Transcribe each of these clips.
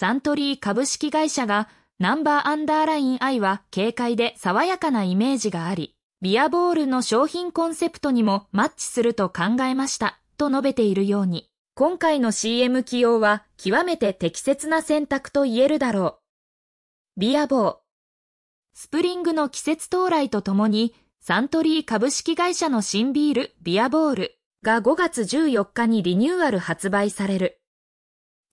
サントリー株式会社がナンバーアンダーライン I は軽快で爽やかなイメージがあり、ビアボールの商品コンセプトにもマッチすると考えました、と述べているように、今回の CM 起用は極めて適切な選択と言えるだろう。ビアボー。スプリングの季節到来とともに、サントリー株式会社の新ビール、ビアボールが5月14日にリニューアル発売される。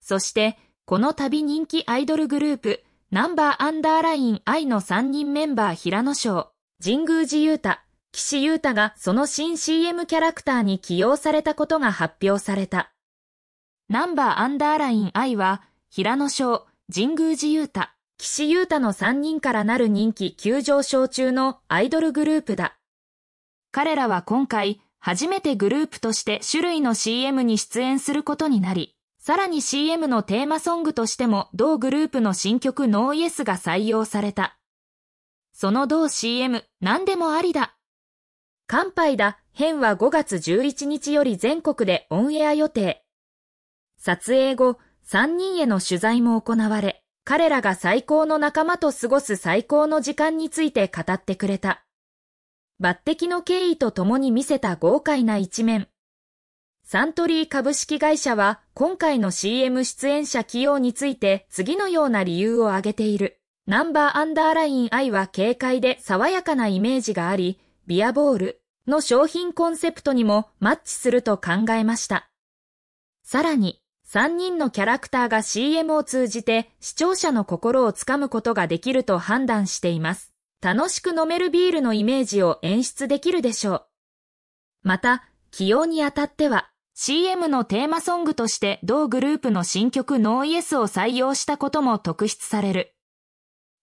そして、この度人気アイドルグループ、ナンバーアンダーライン愛の3人メンバー平野翔、神宮寺優太、岸優太がその新 CM キャラクターに起用されたことが発表された。ナンバーアンダーライン愛は、平野翔、神宮寺優太、岸優太の3人からなる人気急上昇中のアイドルグループだ。彼らは今回、初めてグループとして種類の CM に出演することになり、さらに CM のテーマソングとしても同グループの新曲 No Yes が採用された。その同 CM 何でもありだ。乾杯だ編は5月11日より全国でオンエア予定。撮影後、3人への取材も行われ、彼らが最高の仲間と過ごす最高の時間について語ってくれた。抜擢の経緯と共に見せた豪快な一面。サントリー株式会社は今回の CM 出演者起用について次のような理由を挙げている。ナンバーアンダーライン I は軽快で爽やかなイメージがあり、ビアボールの商品コンセプトにもマッチすると考えました。さらに、3人のキャラクターが CM を通じて視聴者の心をつかむことができると判断しています。楽しく飲めるビールのイメージを演出できるでしょう。また、起用にあたっては、CM のテーマソングとして同グループの新曲ノーイエスを採用したことも特筆される。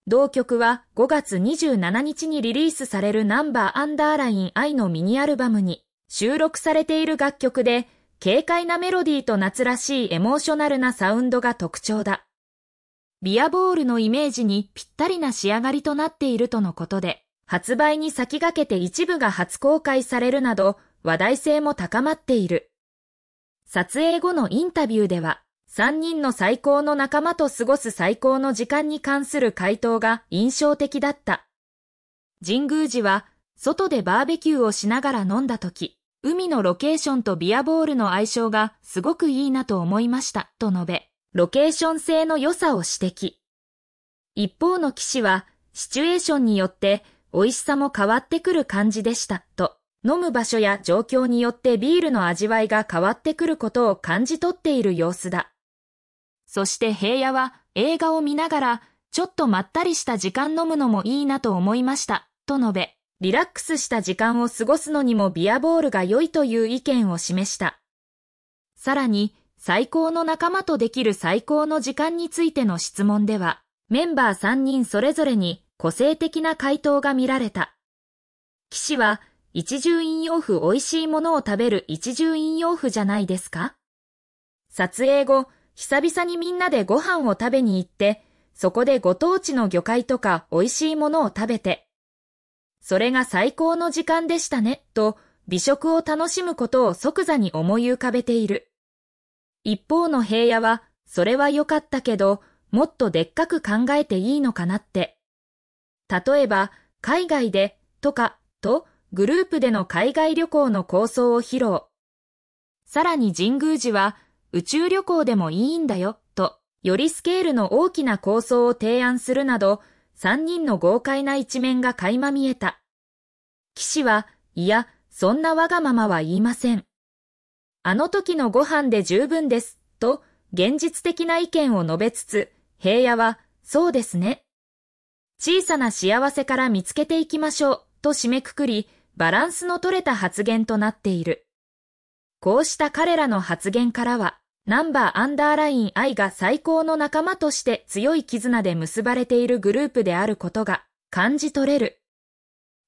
同曲は5月27日にリリースされるナンバーアンダーライン愛のミニアルバムに収録されている楽曲で、軽快なメロディーと夏らしいエモーショナルなサウンドが特徴だ。ビアボールのイメージにぴったりな仕上がりとなっているとのことで、発売に先駆けて一部が初公開されるなど、話題性も高まっている。撮影後のインタビューでは、3人の最高の仲間と過ごす最高の時間に関する回答が印象的だった。神宮寺は、外でバーベキューをしながら飲んだ時、海のロケーションとビアボールの相性がすごくいいなと思いました、と述べ、ロケーション性の良さを指摘。一方の騎士は、シチュエーションによって美味しさも変わってくる感じでした、と。飲む場所や状況によってビールの味わいが変わってくることを感じ取っている様子だ。そして平野は映画を見ながら、ちょっとまったりした時間飲むのもいいなと思いました、と述べ、リラックスした時間を過ごすのにもビアボールが良いという意見を示した。さらに、最高の仲間とできる最高の時間についての質問では、メンバー3人それぞれに個性的な回答が見られた。騎士は、一重陰陽符美味しいものを食べる一重陰陽符じゃないですか撮影後、久々にみんなでご飯を食べに行って、そこでご当地の魚介とか美味しいものを食べて、それが最高の時間でしたね、と美食を楽しむことを即座に思い浮かべている。一方の平野は、それは良かったけど、もっとでっかく考えていいのかなって。例えば、海外で、とか、と、グループでの海外旅行の構想を披露。さらに神宮寺は宇宙旅行でもいいんだよと、よりスケールの大きな構想を提案するなど、三人の豪快な一面が垣間見えた。騎士は、いや、そんなわがままは言いません。あの時のご飯で十分です、と、現実的な意見を述べつつ、平野は、そうですね。小さな幸せから見つけていきましょう、と締めくくり、バランスの取れた発言となっている。こうした彼らの発言からは、ナンバーアンダーラインイが最高の仲間として強い絆で結ばれているグループであることが感じ取れる。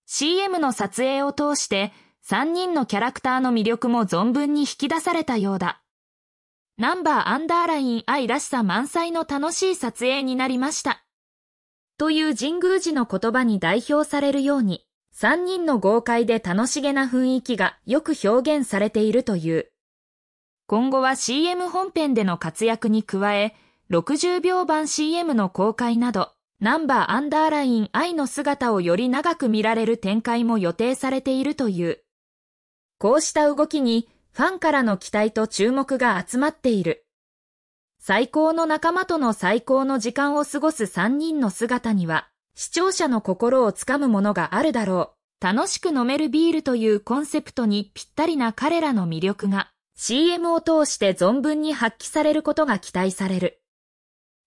CM の撮影を通して3人のキャラクターの魅力も存分に引き出されたようだ。ナンバーアンダーラインイらしさ満載の楽しい撮影になりました。という神宮寺の言葉に代表されるように、三人の豪快で楽しげな雰囲気がよく表現されているという。今後は CM 本編での活躍に加え、60秒版 CM の公開など、ナンバーアンダーライン愛の姿をより長く見られる展開も予定されているという。こうした動きにファンからの期待と注目が集まっている。最高の仲間との最高の時間を過ごす三人の姿には、視聴者の心をつかむものがあるだろう。楽しく飲めるビールというコンセプトにぴったりな彼らの魅力が CM を通して存分に発揮されることが期待される。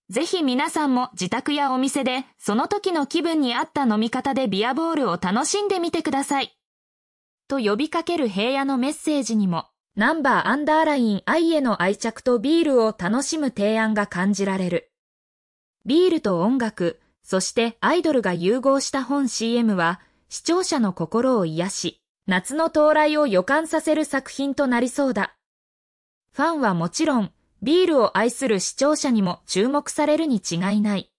ぜひ皆さんも自宅やお店でその時の気分に合った飲み方でビアボールを楽しんでみてください。と呼びかける平野のメッセージにも、ナンバーアンダーライン愛への愛着とビールを楽しむ提案が感じられる。ビールと音楽、そしてアイドルが融合した本 CM は、視聴者の心を癒し、夏の到来を予感させる作品となりそうだ。ファンはもちろん、ビールを愛する視聴者にも注目されるに違いない。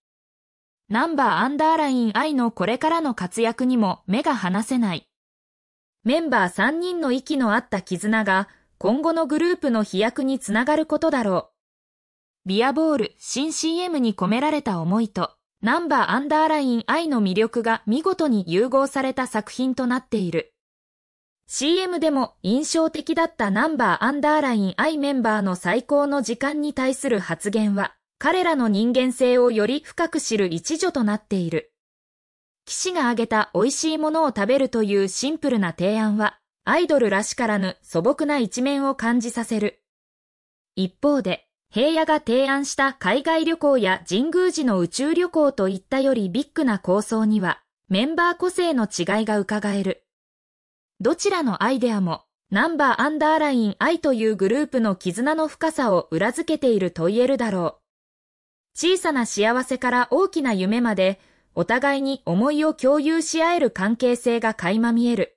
ナンバーアンダーライン愛のこれからの活躍にも目が離せない。メンバー3人の息の合った絆が今後のグループの飛躍につながることだろう。ビアボール新 CM に込められた思いとナンバーアンダーライン愛の魅力が見事に融合された作品となっている。CM でも印象的だったナンバーアンダーライン愛メンバーの最高の時間に対する発言は、彼らの人間性をより深く知る一助となっている。騎士が挙げた美味しいものを食べるというシンプルな提案は、アイドルらしからぬ素朴な一面を感じさせる。一方で、平野が提案した海外旅行や神宮寺の宇宙旅行といったよりビッグな構想には、メンバー個性の違いが伺える。どちらのアイデアも、ナンバーアンダーライン I というグループの絆の深さを裏付けていると言えるだろう。小さな幸せから大きな夢まで、お互いに思いを共有し合える関係性が垣間見える。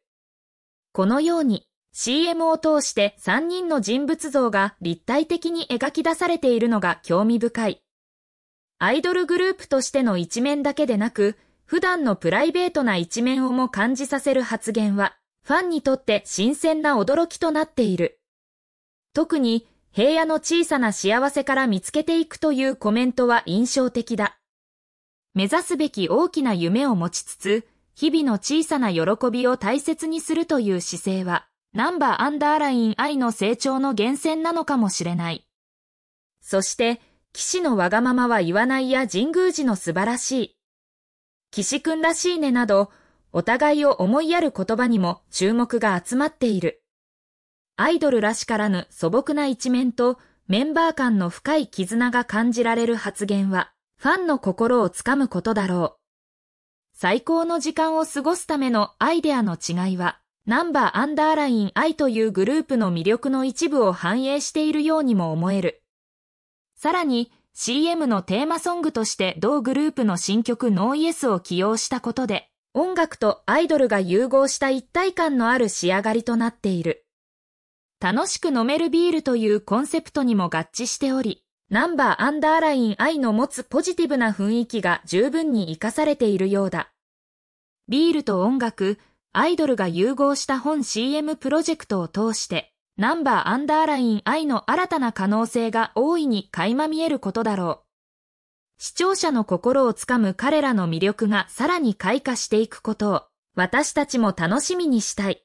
このように、CM を通して3人の人物像が立体的に描き出されているのが興味深い。アイドルグループとしての一面だけでなく、普段のプライベートな一面をも感じさせる発言は、ファンにとって新鮮な驚きとなっている。特に、平野の小さな幸せから見つけていくというコメントは印象的だ。目指すべき大きな夢を持ちつつ、日々の小さな喜びを大切にするという姿勢は、ナンバーアンダーライン愛の成長の源泉なのかもしれない。そして、騎士のわがままは言わないや神宮寺の素晴らしい。騎士くんらしいねなど、お互いを思いやる言葉にも注目が集まっている。アイドルらしからぬ素朴な一面とメンバー間の深い絆が感じられる発言は、ファンの心をつかむことだろう。最高の時間を過ごすためのアイデアの違いは、ナンバーアンダーライン I というグループの魅力の一部を反映しているようにも思える。さらに、CM のテーマソングとして同グループの新曲ノーイエスを起用したことで、音楽とアイドルが融合した一体感のある仕上がりとなっている。楽しく飲めるビールというコンセプトにも合致しており、ナンバーアンダーライン I の持つポジティブな雰囲気が十分に活かされているようだ。ビールと音楽、アイドルが融合した本 CM プロジェクトを通して、ナンバーアンダーライン愛の新たな可能性が大いに垣間見えることだろう。視聴者の心をつかむ彼らの魅力がさらに開花していくことを、私たちも楽しみにしたい。